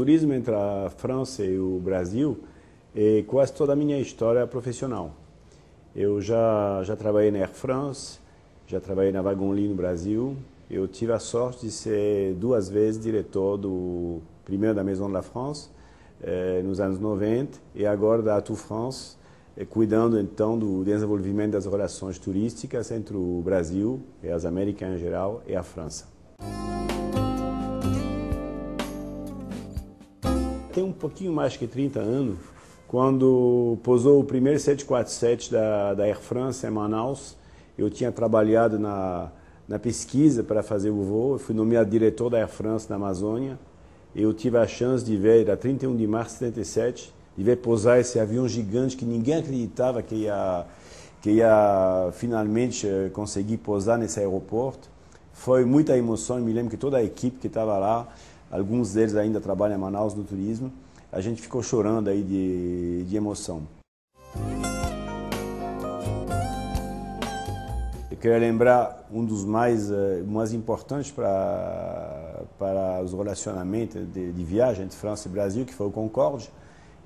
turismo entre a França e o Brasil é quase toda a minha história é profissional. Eu já, já trabalhei na Air France, já trabalhei na Wagonlit no Brasil. Eu tive a sorte de ser duas vezes diretor do primeiro da Maison de la France, eh, nos anos 90, e agora da Tour France, eh, cuidando então do desenvolvimento das relações turísticas entre o Brasil e as Américas em geral e a França. tem um pouquinho mais que 30 anos, quando pousou o primeiro 747 da, da Air France em Manaus, eu tinha trabalhado na, na pesquisa para fazer o voo, fui nomeado diretor da Air France na Amazônia, eu tive a chance de ver, era 31 de março de 77, de ver pousar esse avião gigante que ninguém acreditava que ia, que ia finalmente eh, conseguir pousar nesse aeroporto. Foi muita emoção, eu me lembro que toda a equipe que estava lá, alguns deles ainda trabalham em Manaus no turismo. A gente ficou chorando aí de, de emoção. Eu quero lembrar um dos mais, eh, mais importantes para, para os relacionamentos de, de viagem entre França e Brasil, que foi o Concorde.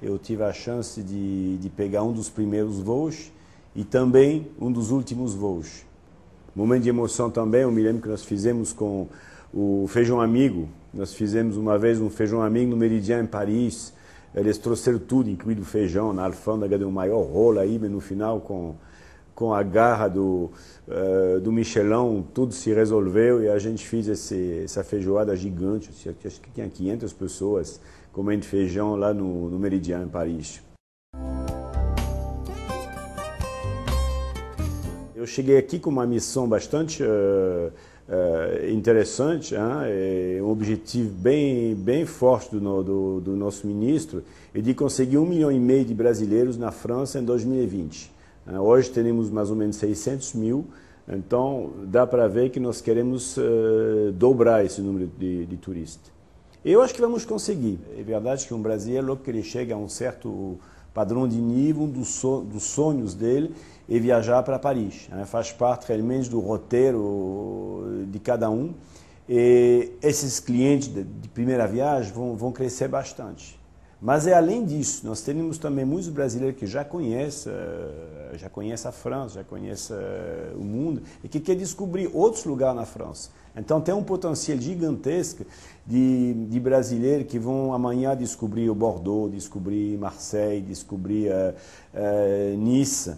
Eu tive a chance de, de pegar um dos primeiros voos e também um dos últimos voos. Momento de emoção também, eu me lembro que nós fizemos com o feijão amigo. Nós fizemos uma vez um feijão amigo no Meridian, em Paris. Eles trouxeram tudo, incluído o feijão. Na alfândega deu o maior rolo aí, mas no final, com, com a garra do, uh, do Michelão, tudo se resolveu e a gente fez esse, essa feijoada gigante. Acho que tinha 500 pessoas comendo feijão lá no, no Meridian, em Paris. Eu cheguei aqui com uma missão bastante. Uh, é, interessante, né? é um objetivo bem, bem forte do, do, do, nosso ministro, é de conseguir um milhão e meio de brasileiros na França em 2020. Eh, hoje temos mais ou menos 600 mil, então dá para ver que nós queremos eh, dobrar esse número de, de turistas. Eu acho que vamos conseguir. É verdade que um brasileiro, logo que ele chega a um certo padrão de nível dos, so, dos sonhos dele e viajar para Paris. Né? Faz parte realmente do roteiro de cada um. E esses clientes de, de primeira viagem vão, vão crescer bastante. Mas é além disso, nós temos também muitos brasileiros que já conhecem eh, já conhece a França, já conhece uh, o mundo, e que quer descobrir outros lugares na França. Então tem um potencial gigantesco de, de brasileiros que vão amanhã descobrir o Bordeaux, descobrir Marseille, descobrir uh, uh, Nice.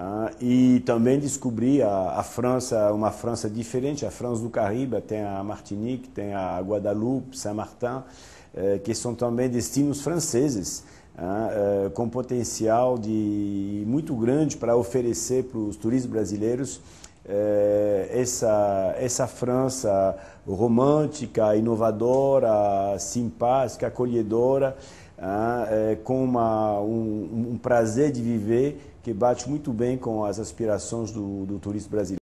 Ah, e também descobri a, a, França, uma França diferente, a França do Caribe, tem a Martinique, tem a Guadalupe, Saint-Martin, eh, que são também destinos franceses. Ah, eh, com potencial de muito grande para oferecer para os turistas brasileiros eh, essa, essa França romântica, inovadora, simpática, acolhedora, ah, eh, com uma, um, um, prazer de viver que bate muito bem com as aspirações do, do turista brasileiro.